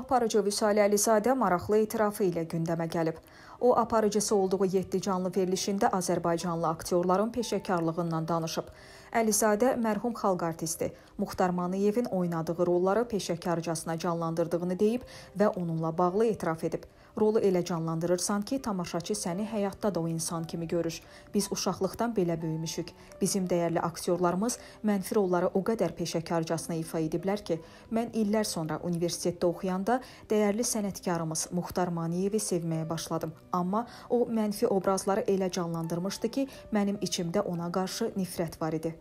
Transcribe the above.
Aparıcı Vüsali Əlizadə maraqlı etirafı ilə gündəmə gəlib. O, aparıcısı olduğu 7 canlı verilişində Azərbaycanlı aktyorların peşəkarlığından danışıb. Əlizadə mərhum xalq artisti Muxtar Manıyevin oynadığı rolları peşəkarcasına canlandırdığını deyib və onunla bağlı etiraf edib. Rolu elə canlandırırsan ki, tamaşaçı səni həyatda da o insan kimi görür. Biz uşaqlıqdan belə böyümüşük. Bizim dəyərli aktyorlarımız mənfi rolları o qədər peşəkarcasına ifa ediblər ki, mən illər sonra universitetdə oxuyanda dəyərli sənətkarımız Muxtar Maniyevi sevməyə başladım. Amma o mənfi obrazları elə canlandırmışdı ki, mənim içimdə ona qarşı nifrət var idi.